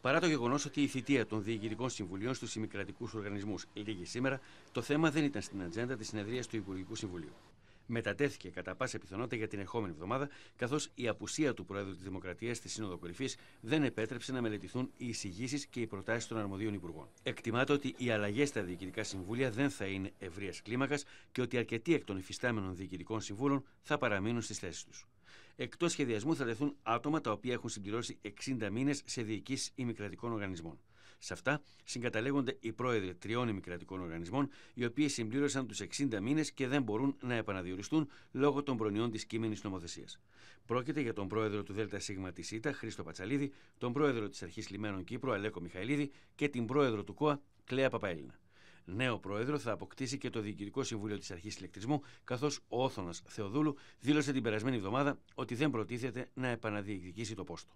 Παρά το γεγονός ότι η θητεία των διοικητικών συμβουλίων στους ημικρατικούς οργανισμούς λήγει σήμερα, το θέμα δεν ήταν στην ατζέντα της συνεδρίας του Υπουργικού Συμβουλίου. Μετατέθηκε κατά πάσα πιθανότητα για την ερχόμενη εβδομάδα, καθώς η απουσία του Προέδρου της Δημοκρατίας στη Σύνοδο Κορυφής δεν επέτρεψε να μελετηθούν οι εισηγήσεις και οι προτάσεις των αρμοδίων υπουργών. Εκτιμάται ότι οι αλλαγές στα διοικητικά συμβούλια δεν θα είναι ευρείας κλίμακας και ότι αρκετοί εκ των υφιστάμενων διοικητικών συμβούλων θα παραμείνουν στις θέσεις τους. Εκτός σχεδιασμού θα δεθούν άτομα τα οποία έχουν συμπληρώσει 60 μήνες σε διοικήσεις ημικρατικών οργανισμών. Σε αυτά συγκαταλέγονται οι πρόεδροι τριών ημικρατικών οργανισμών, οι οποίοι συμπλήρωσαν τους 60 μήνες και δεν μπορούν να επαναδιοριστούν λόγω των προνοιών της κείμενης νομοθεσίας. Πρόκειται για τον πρόεδρο του ΔΣ της Χρήστο Πατσαλίδη, τον πρόεδρο της Αρχής Λιμένων Κύπρου, Αλέκο Μιχαηλίδη και την πρόεδρο του ΚΟΑ, Κλέα Παπαέλληνα. Νέο πρόεδρο θα αποκτήσει και το Διοικητικό Συμβούλιο της Αρχής Ηλεκτρισμού, καθώς ο Όθωνας Θεοδούλου δήλωσε την περασμένη εβδομάδα ότι δεν προτίθεται να επαναδιεκδικήσει το πόστο.